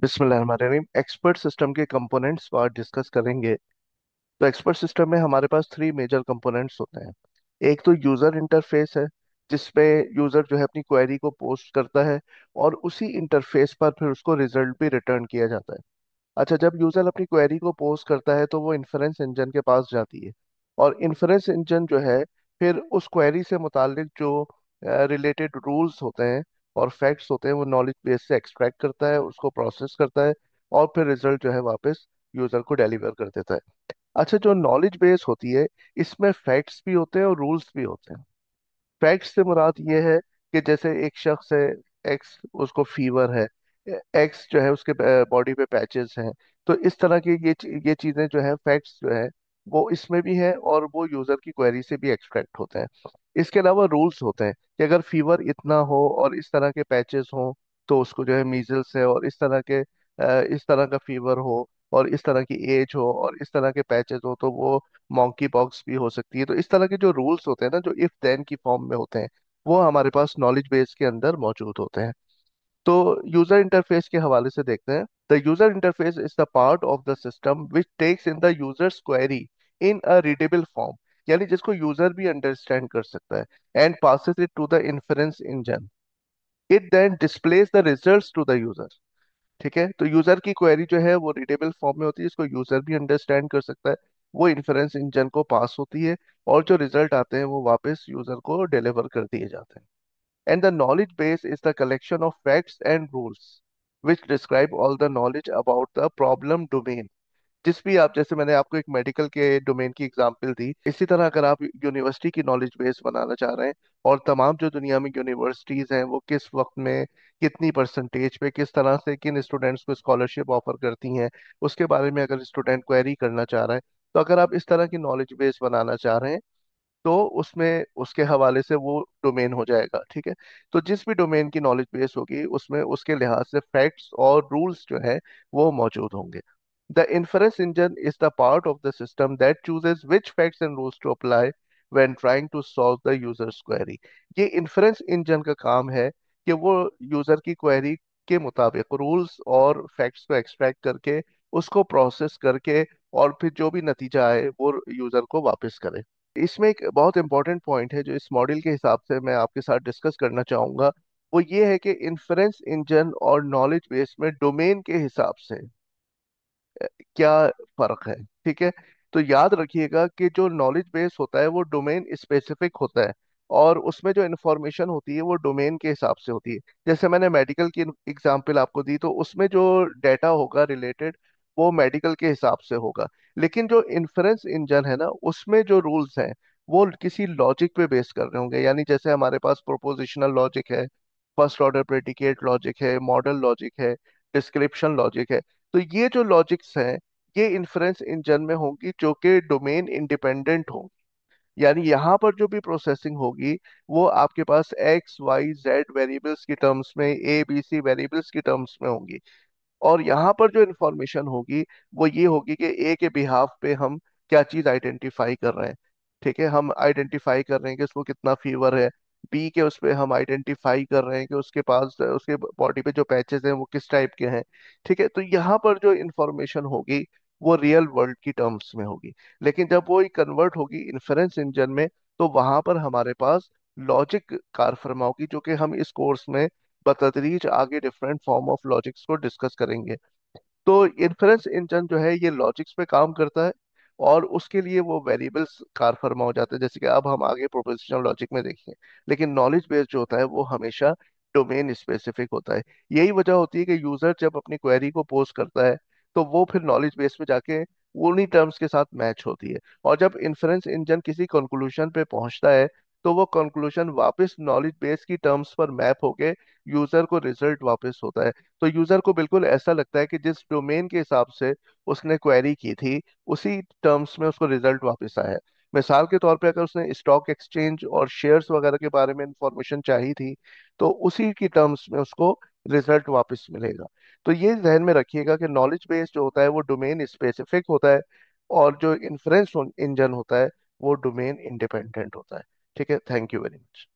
बिस्मिल्लाहिर्रहमानिर्रहीम expert system के components को आज डिस्कस करेंगे तो एक्सपर्ट सिस्टम में हमारे पास थ्री मेजर कंपोनेंट्स होते हैं एक तो यूज़र इंटरफेस है जिसपे यूज़र जो है अपनी क्वेरी को पोस्ट करता है और उसी इंटरफेस पर फिर उसको रिजल्ट भी रिटर्न किया जाता है अच्छा जब यूज़र अपनी क्वेरी को पोस्ट करता है तो वो इन्फ्रेंस इंजन के पास जाती है और इन्फ्रेंस इंजन जो है फिर उस क्वेरी से मुतल जो रिलेटेड uh, रूल्स होते हैं और फैक्ट्स होते हैं वो नॉलेज बेस से एक्सट्रैक्ट करता है उसको प्रोसेस करता है और फिर रिजल्ट जो है वापस यूजर को डिलीवर कर देता है अच्छा जो नॉलेज बेस होती है इसमें फैक्ट्स भी होते हैं और रूल्स भी होते हैं फैक्ट्स से मुराद ये है कि जैसे एक शख्स है एक्स उसको फीवर है एक्स जो है उसके बॉडी पे पैचेस हैं तो इस तरह की ये ये चीज़ें जो है फैक्ट्स जो है वो इसमें भी है और वो यूज़र की क्वेरी से भी एक्सट्रैक्ट होते हैं इसके अलावा रूल्स होते हैं कि अगर फीवर इतना हो और इस तरह के पैचेस हो तो उसको जो है मीजल्स है और इस तरह के इस तरह का फीवर हो और इस तरह की एज हो और इस तरह के पैचेस हो तो वो मॉन्की पॉक्स भी हो सकती है तो इस तरह के जो रूल्स होते हैं ना जो इफ देन की फॉर्म में होते हैं वो हमारे पास नॉलेज बेस के अंदर मौजूद होते हैं तो यूजर इंटरफेस के हवाले से देखते हैं the user interface is the part of the system which takes in the user's query in a readable form यानी जिसको यूजर भी अंडरस्टैंड कर सकता है and passes it to the inference engine it then displays the result to the user ठीक है तो user की क्वेरी जो है वो रीडेबल फॉर्म में होती है जिसको यूजर भी अंडरस्टैंड कर सकता है वो इन्फ्रेंस इंजन को पास होती है और जो रिजल्ट आते हैं वो वापस यूजर को डिलीवर कर दिए जाते हैं and the knowledge base is the collection of facts and rules which describe all the knowledge about the problem domain जिस भी आप जैसे मैंने आपको एक मेडिकल के डोमेन की एग्जाम्पल दी इसी तरह अगर आप यूनिवर्सिटी की नॉलेज बेस बनाना चाह रहे हैं और तमाम जो दुनिया में यूनिवर्सिटीज़ हैं वो किस वक्त में कितनी परसेंटेज पे किस तरह से किन स्टूडेंट्स को स्कॉलरशिप ऑफर करती हैं उसके बारे में अगर स्टूडेंट क्वेरी करना चाह रहे हैं तो अगर आप इस तरह की नॉलेज बेस बनाना चाह रहे हैं तो उसमें उसके हवाले से वो डोमेन हो जाएगा ठीक है तो जिस भी डोमेन की नॉलेज बेस होगी उसमें उसके लिहाज से फैक्ट्स और रूल्स जो है वो मौजूद होंगे The inference engine is the part of the system that chooses which facts and rules to apply when trying to solve the user's query. ये inference engine का काम है कि वो user की query के मुताबिक rules और facts को extract करके उसको process करके और फिर जो भी नतीजा आए वो user को वापस करे इसमें एक बहुत इंपॉर्टेंट पॉइंट है जो इस मॉडल के हिसाब से मैं आपके साथ डिस्कस करना चाहूँगा वो ये है कि इन्फ्रेंस इंजन और नॉलेज बेस में डोमेन के हिसाब से क्या फर्क है ठीक है तो याद रखिएगा कि जो नॉलेज बेस होता है वो डोमेन स्पेसिफिक होता है और उसमें जो इन्फॉर्मेशन होती है वो डोमेन के हिसाब से होती है जैसे मैंने मेडिकल की एग्जाम्पल आपको दी तो उसमें जो डेटा होगा रिलेटेड वो मेडिकल के हिसाब से होगा लेकिन जो इन्फ्रेंस इंजन है ना उसमें जो रूल्स हैं वो किसी लॉजिक पे बेस कर रहे होंगे यानी जैसे हमारे पास प्रोपोजिशनल लॉजिक है फर्स्ट ऑर्डर प्रेडिकेट लॉजिक है मॉडल लॉजिक है डिस्क्रिप्शन लॉजिक है तो ये जो लॉजिक्स हैं ये इन्फ्रेंस इंजन में होंगी जो कि डोमेन इंडिपेंडेंट होंगी यानी यहाँ पर जो भी प्रोसेसिंग होगी वो आपके पास एक्स वाई जेड वेरिएबल्स की टर्म्स में ए बी सी वेरिएबल्स की टर्म्स में होंगी और यहाँ पर जो इंफॉर्मेशन होगी वो ये होगी कि ए के बिहाफ पे हम क्या चीज़ आइडेंटिफाई कर रहे हैं ठीक है हम आइडेंटिफाई कर रहे हैं कि इसको कितना फीवर है बी के उस पर हम आइडेंटिफाई कर रहे हैं कि उसके पास उसके बॉडी पे जो पैचेस हैं वो किस टाइप के हैं ठीक है तो यहाँ पर जो इन्फॉर्मेशन होगी वो रियल वर्ल्ड की टर्म्स में होगी लेकिन जब वो कन्वर्ट होगी इन्फ्रेंस इंजन में तो वहां पर हमारे पास लॉजिक कारफरमा होगी जो कि हम इस कोर्स में बतदरीज आगे डिफरेंट फॉर्म ऑफ लॉजिक्स को डिस्कस करेंगे तो इन्फ्रेंस इंजन जो है ये लॉजिक्स पे काम करता है और उसके लिए वो वेरिएबल्स कार फरमा हो जाते हैं जैसे कि अब हम आगे प्रोपोजिशनल लॉजिक में देखिए लेकिन नॉलेज बेस्ड जो होता है वो हमेशा डोमेन स्पेसिफिक होता है यही वजह होती है कि यूजर जब अपनी क्वेरी को पोस्ट करता है तो वो फिर नॉलेज बेस में जाके उन्हीं टर्म्स के साथ मैच होती है और जब इंफ्रेंस इंजन किसी कंक्लूजन पे पहुंचता है तो वो कंक्लूजन वापस नॉलेज बेस की टर्म्स पर मैप होके यूजर को रिजल्ट वापस होता है तो यूजर को बिल्कुल ऐसा लगता है कि जिस डोमेन के हिसाब से उसने क्वेरी की थी उसी टर्म्स में उसको रिजल्ट वापस आया मिसाल के तौर पे अगर उसने स्टॉक एक्सचेंज और शेयर्स वगैरह के बारे में इंफॉर्मेशन चाहिए थी तो उसी की टर्म्स में उसको रिजल्ट वापस मिलेगा तो ये जहन में रखिएगा कि नॉलेज बेस जो होता है वो डोमेन स्पेसिफिक होता है और जो इंफ्रेंस इंजन होता है वो डोमेन इंडिपेंडेंट होता है ठीक है थैंक यू वेरी मच